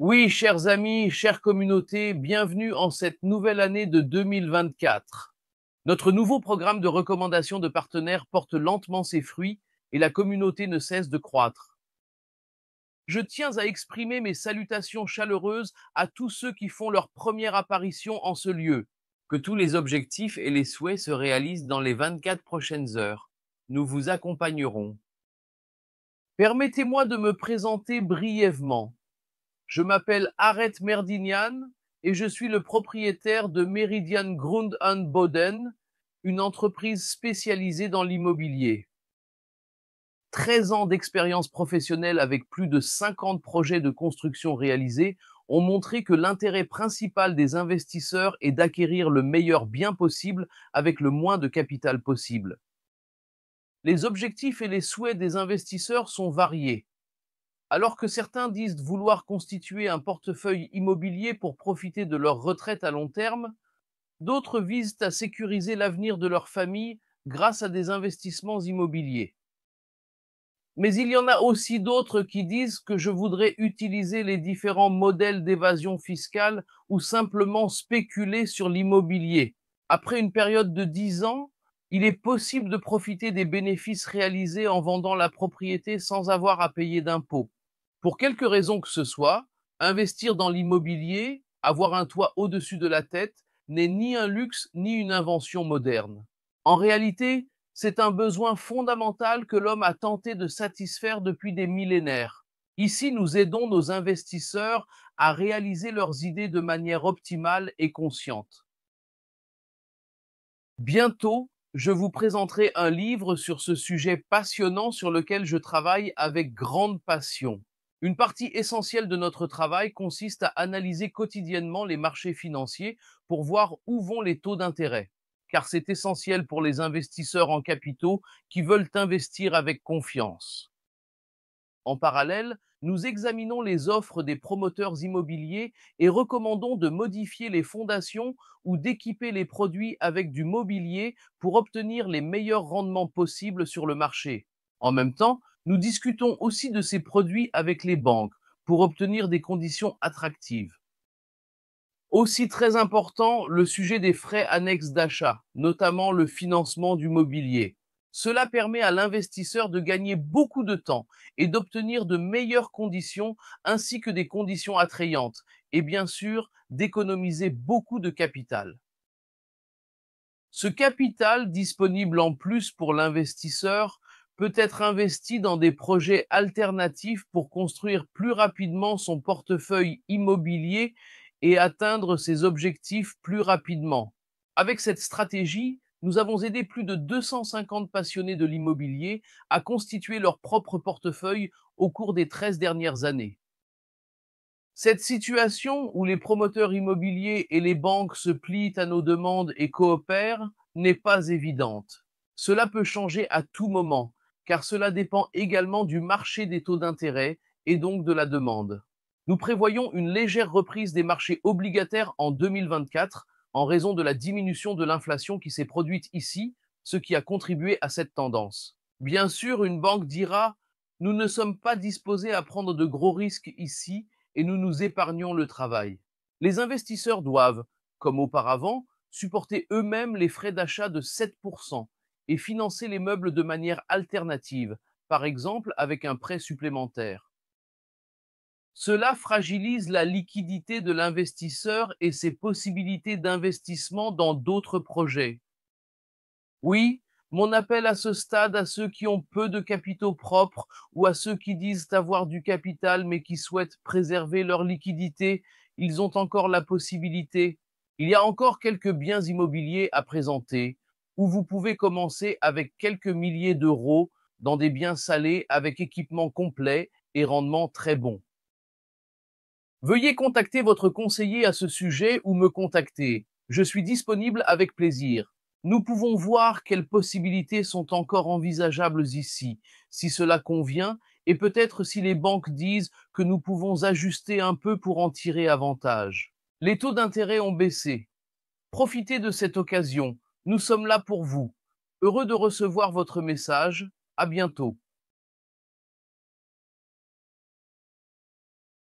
Oui, chers amis, chères communautés, bienvenue en cette nouvelle année de 2024. Notre nouveau programme de recommandation de partenaires porte lentement ses fruits et la communauté ne cesse de croître. Je tiens à exprimer mes salutations chaleureuses à tous ceux qui font leur première apparition en ce lieu. Que tous les objectifs et les souhaits se réalisent dans les 24 prochaines heures. Nous vous accompagnerons. Permettez-moi de me présenter brièvement. Je m'appelle Aret Merdignan et je suis le propriétaire de Meridian Grund Boden, une entreprise spécialisée dans l'immobilier. 13 ans d'expérience professionnelle avec plus de 50 projets de construction réalisés ont montré que l'intérêt principal des investisseurs est d'acquérir le meilleur bien possible avec le moins de capital possible. Les objectifs et les souhaits des investisseurs sont variés. Alors que certains disent vouloir constituer un portefeuille immobilier pour profiter de leur retraite à long terme, d'autres visent à sécuriser l'avenir de leur famille grâce à des investissements immobiliers. Mais il y en a aussi d'autres qui disent que je voudrais utiliser les différents modèles d'évasion fiscale ou simplement spéculer sur l'immobilier. Après une période de dix ans, il est possible de profiter des bénéfices réalisés en vendant la propriété sans avoir à payer d'impôts pour quelque raison que ce soit, investir dans l'immobilier, avoir un toit au-dessus de la tête, n'est ni un luxe ni une invention moderne. En réalité, c'est un besoin fondamental que l'homme a tenté de satisfaire depuis des millénaires. Ici, nous aidons nos investisseurs à réaliser leurs idées de manière optimale et consciente. Bientôt, je vous présenterai un livre sur ce sujet passionnant sur lequel je travaille avec grande passion. Une partie essentielle de notre travail consiste à analyser quotidiennement les marchés financiers pour voir où vont les taux d'intérêt, car c'est essentiel pour les investisseurs en capitaux qui veulent investir avec confiance. En parallèle, nous examinons les offres des promoteurs immobiliers et recommandons de modifier les fondations ou d'équiper les produits avec du mobilier pour obtenir les meilleurs rendements possibles sur le marché. En même temps, nous discutons aussi de ces produits avec les banques pour obtenir des conditions attractives. Aussi très important, le sujet des frais annexes d'achat, notamment le financement du mobilier. Cela permet à l'investisseur de gagner beaucoup de temps et d'obtenir de meilleures conditions ainsi que des conditions attrayantes et bien sûr d'économiser beaucoup de capital. Ce capital disponible en plus pour l'investisseur peut être investi dans des projets alternatifs pour construire plus rapidement son portefeuille immobilier et atteindre ses objectifs plus rapidement. Avec cette stratégie, nous avons aidé plus de 250 passionnés de l'immobilier à constituer leur propre portefeuille au cours des 13 dernières années. Cette situation où les promoteurs immobiliers et les banques se plient à nos demandes et coopèrent n'est pas évidente. Cela peut changer à tout moment, car cela dépend également du marché des taux d'intérêt et donc de la demande. Nous prévoyons une légère reprise des marchés obligataires en 2024 en raison de la diminution de l'inflation qui s'est produite ici, ce qui a contribué à cette tendance. Bien sûr, une banque dira Nous ne sommes pas disposés à prendre de gros risques ici et nous nous épargnons le travail. Les investisseurs doivent, comme auparavant, supporter eux-mêmes les frais d'achat de 7%, et financer les meubles de manière alternative, par exemple avec un prêt supplémentaire. Cela fragilise la liquidité de l'investisseur et ses possibilités d'investissement dans d'autres projets. Oui, mon appel à ce stade à ceux qui ont peu de capitaux propres ou à ceux qui disent avoir du capital mais qui souhaitent préserver leur liquidité, ils ont encore la possibilité. Il y a encore quelques biens immobiliers à présenter où vous pouvez commencer avec quelques milliers d'euros dans des biens salés avec équipement complet et rendement très bon. Veuillez contacter votre conseiller à ce sujet ou me contacter. Je suis disponible avec plaisir. Nous pouvons voir quelles possibilités sont encore envisageables ici, si cela convient, et peut-être si les banques disent que nous pouvons ajuster un peu pour en tirer avantage. Les taux d'intérêt ont baissé. Profitez de cette occasion nous sommes là pour vous. Heureux de recevoir votre message. À bientôt.